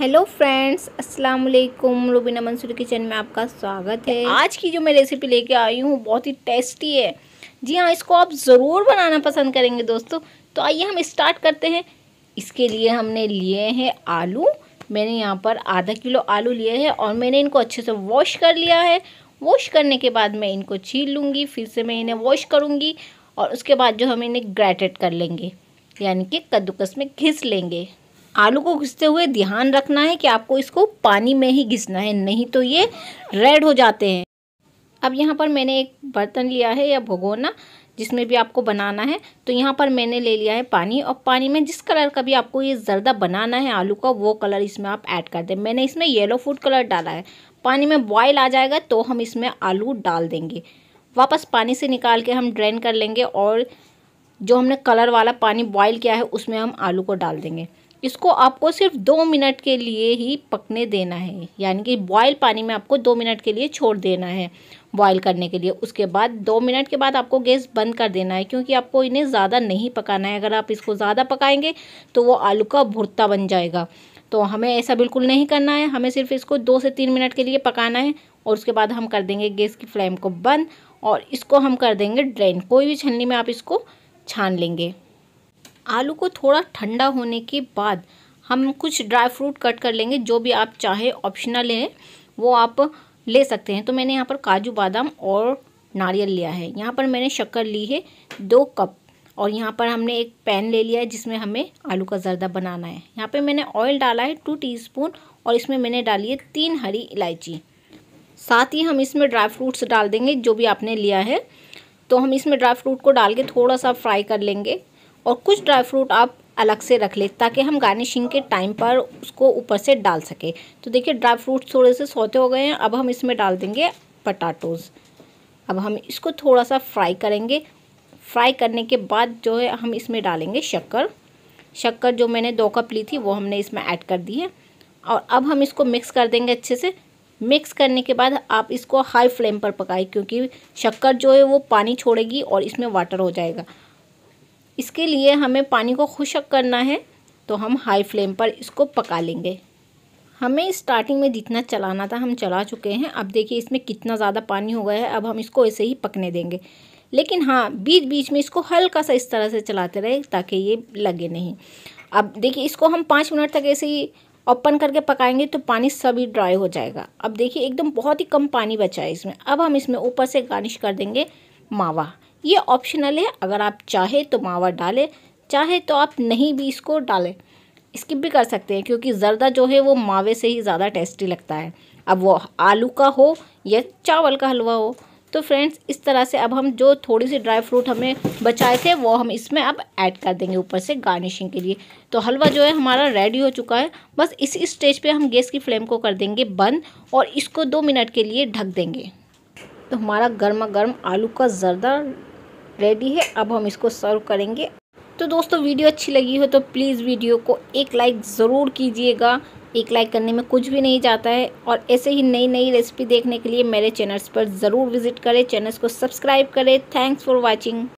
hello friends अस्सलाम वालेकुम Rubina Mansoor kitchen में आपका स्वागत है आज की जो मैं रेसिपी लेके आई हूँ बहुत ही टेस्टी है जी हाँ इसको आप ज़रूर बनाना पसंद करेंगे दोस्तों तो आइए हम स्टार्ट करते हैं इसके लिए हमने लिए हैं आलू मैंने यहाँ पर आधा किलो आलू लिए हैं और मैंने इनको अच्छे से वॉश कर लिया है वॉश करने के बाद मैं इनको छील लूँगी फिर से मैं इन्हें वॉश करूँगी और उसके बाद जो हम इन्हें ग्रेटेड कर लेंगे यानी कि कद्दूकस में घिस लेंगे आलू को घिसते हुए ध्यान रखना है कि आपको इसको पानी में ही घिसना है नहीं तो ये रेड हो जाते हैं अब यहाँ पर मैंने एक बर्तन लिया है या भगोना जिसमें भी आपको बनाना है तो यहाँ पर मैंने ले लिया है पानी और पानी में जिस कलर का भी आपको ये जर्दा बनाना है आलू का वो कलर इसमें आप ऐड कर दें मैंने इसमें येलो फूड कलर डाला है पानी में बॉयल आ जाएगा तो हम इसमें आलू डाल देंगे वापस पानी से निकाल के हम ड्रेन कर लेंगे और जो हमने कलर वाला पानी बॉयल किया है उसमें हम आलू को डाल देंगे इसको आपको सिर्फ दो मिनट के लिए ही पकने देना है यानी कि बॉयल पानी में आपको दो मिनट के लिए छोड़ देना है बॉयल करने के लिए उसके बाद दो मिनट के बाद आपको गैस बंद कर देना है क्योंकि आपको इन्हें ज़्यादा नहीं पकाना है अगर आप इसको ज़्यादा पकाएंगे तो वो आलू का भुरता बन जाएगा तो हमें ऐसा बिल्कुल नहीं करना है हमें सिर्फ इसको दो से तीन मिनट के लिए पकाना है और उसके बाद हम कर देंगे गैस की फ्लेम को बंद और इसको हम कर देंगे ड्रेन कोई भी छलनी में आप इसको छान लेंगे आलू को थोड़ा ठंडा होने के बाद हम कुछ ड्राई फ्रूट कट कर लेंगे जो भी आप चाहे ऑप्शनल है वो आप ले सकते हैं तो मैंने यहाँ पर काजू बादाम और नारियल लिया है यहाँ पर मैंने शक्कर ली है दो कप और यहाँ पर हमने एक पैन ले लिया है जिसमें हमें आलू का जर्दा बनाना है यहाँ पर मैंने ऑयल डाला है टू टी और इसमें मैंने डाली है तीन हरी इलायची साथ ही हम इसमें ड्राई फ्रूट्स डाल देंगे जो भी आपने लिया है तो हम इसमें ड्राई फ्रूट को डाल के थोड़ा सा फ्राई कर लेंगे और कुछ ड्राई फ्रूट आप अलग से रख लें ताकि हम गार्निशिंग के टाइम पर उसको ऊपर से डाल सकें तो देखिए ड्राई फ्रूट थोड़े से सोते हो गए हैं अब हम इसमें डाल देंगे पटाटोज़ अब हम इसको थोड़ा सा फ्राई करेंगे फ्राई करने के बाद जो है हम इसमें डालेंगे शक्कर शक्कर जो मैंने दो कप ली थी वो हमने इसमें ऐड कर दी है और अब हम इसको मिक्स कर देंगे अच्छे से मिक्स करने के बाद आप इसको हाई फ्लेम पर पकाएं क्योंकि शक्कर जो है वो पानी छोड़ेगी और इसमें वाटर हो जाएगा इसके लिए हमें पानी को खुशक करना है तो हम हाई फ्लेम पर इसको पका लेंगे हमें स्टार्टिंग में जितना चलाना था हम चला चुके हैं अब देखिए इसमें कितना ज़्यादा पानी हो गया है अब हम इसको ऐसे ही पकने देंगे लेकिन हाँ बीच बीच में इसको हल्का सा इस तरह से चलाते रहे ताकि ये लगे नहीं अब देखिए इसको हम पाँच मिनट तक ऐसे ही ओपन करके पकाएंगे तो पानी सभी ड्राई हो जाएगा अब देखिए एकदम बहुत ही कम पानी बचा है इसमें अब हम इसमें ऊपर से गार्निश कर देंगे मावा ये ऑप्शनल है अगर आप चाहे तो मावा डालें चाहे तो आप नहीं भी इसको डालें स्किप भी कर सकते हैं क्योंकि जर्दा जो है वो मावे से ही ज़्यादा टेस्टी लगता है अब वो आलू का हो या चावल का हलवा हो तो फ्रेंड्स इस तरह से अब हम जो थोड़ी सी ड्राई फ्रूट हमें बचाए थे वो हम इसमें अब ऐड कर देंगे ऊपर से गार्निशिंग के लिए तो हलवा जो है हमारा रेडी हो चुका है बस इसी स्टेज पे हम गैस की फ्लेम को कर देंगे बंद और इसको दो मिनट के लिए ढक देंगे तो हमारा गर्मा गर्म आलू का जर्दा रेडी है अब हम इसको सर्व करेंगे तो दोस्तों वीडियो अच्छी लगी हो तो प्लीज़ वीडियो को एक लाइक ज़रूर कीजिएगा एक लाइक करने में कुछ भी नहीं जाता है और ऐसे ही नई नई रेसिपी देखने के लिए मेरे चैनल्स पर ज़रूर विजिट करें चैनल्स को सब्सक्राइब करें थैंक्स फॉर वॉचिंग